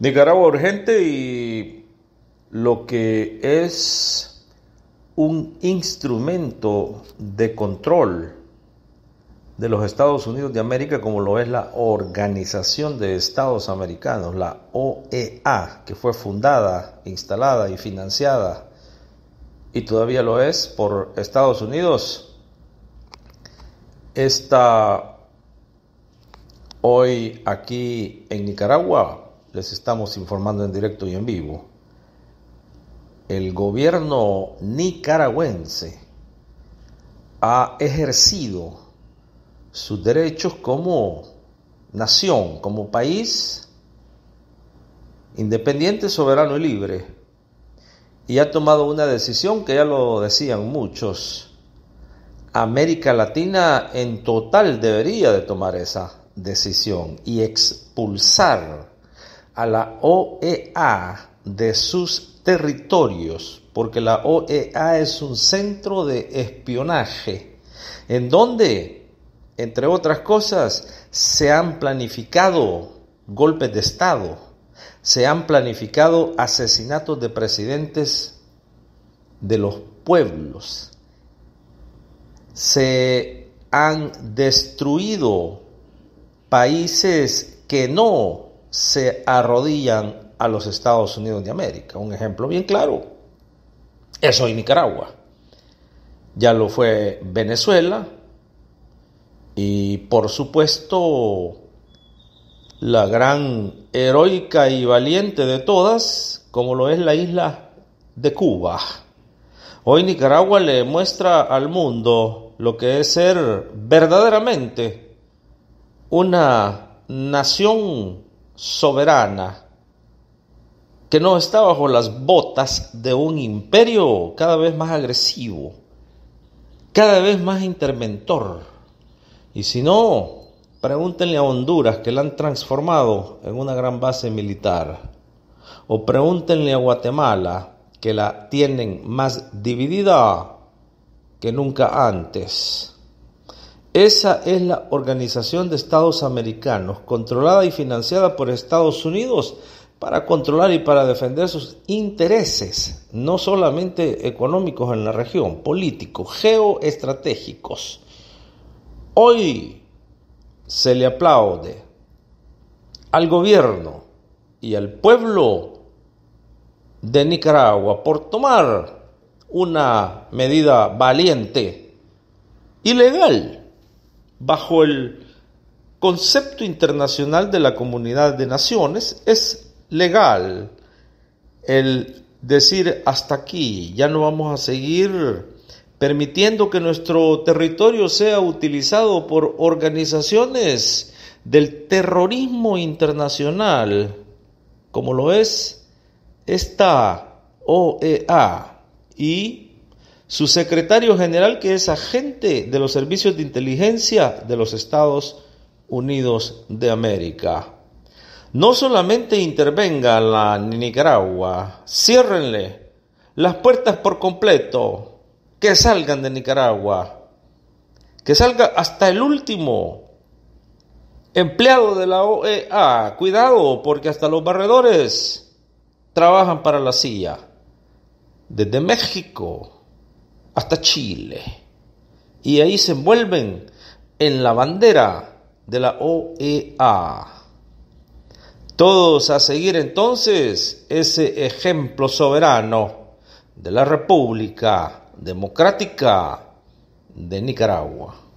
Nicaragua urgente y lo que es un instrumento de control de los Estados Unidos de América como lo es la Organización de Estados Americanos, la OEA, que fue fundada, instalada y financiada y todavía lo es por Estados Unidos. Está hoy aquí en Nicaragua les estamos informando en directo y en vivo, el gobierno nicaragüense ha ejercido sus derechos como nación, como país independiente, soberano y libre. Y ha tomado una decisión que ya lo decían muchos. América Latina en total debería de tomar esa decisión y expulsar a la OEA de sus territorios, porque la OEA es un centro de espionaje, en donde, entre otras cosas, se han planificado golpes de Estado, se han planificado asesinatos de presidentes de los pueblos, se han destruido países que no se arrodillan a los Estados Unidos de América. Un ejemplo bien claro es hoy Nicaragua. Ya lo fue Venezuela y por supuesto la gran heroica y valiente de todas, como lo es la isla de Cuba. Hoy Nicaragua le muestra al mundo lo que es ser verdaderamente una nación soberana que no está bajo las botas de un imperio cada vez más agresivo, cada vez más interventor. Y si no, pregúntenle a Honduras que la han transformado en una gran base militar. O pregúntenle a Guatemala que la tienen más dividida que nunca antes. Esa es la Organización de Estados Americanos, controlada y financiada por Estados Unidos para controlar y para defender sus intereses, no solamente económicos en la región, políticos, geoestratégicos. Hoy se le aplaude al gobierno y al pueblo de Nicaragua por tomar una medida valiente y legal bajo el concepto internacional de la Comunidad de Naciones, es legal el decir hasta aquí, ya no vamos a seguir permitiendo que nuestro territorio sea utilizado por organizaciones del terrorismo internacional, como lo es esta OEA y su secretario general, que es agente de los servicios de inteligencia de los Estados Unidos de América. No solamente intervenga la Nicaragua, ciérrenle las puertas por completo, que salgan de Nicaragua, que salga hasta el último empleado de la OEA. Cuidado, porque hasta los barredores trabajan para la CIA, desde México hasta Chile. Y ahí se envuelven en la bandera de la OEA. Todos a seguir entonces ese ejemplo soberano de la República Democrática de Nicaragua.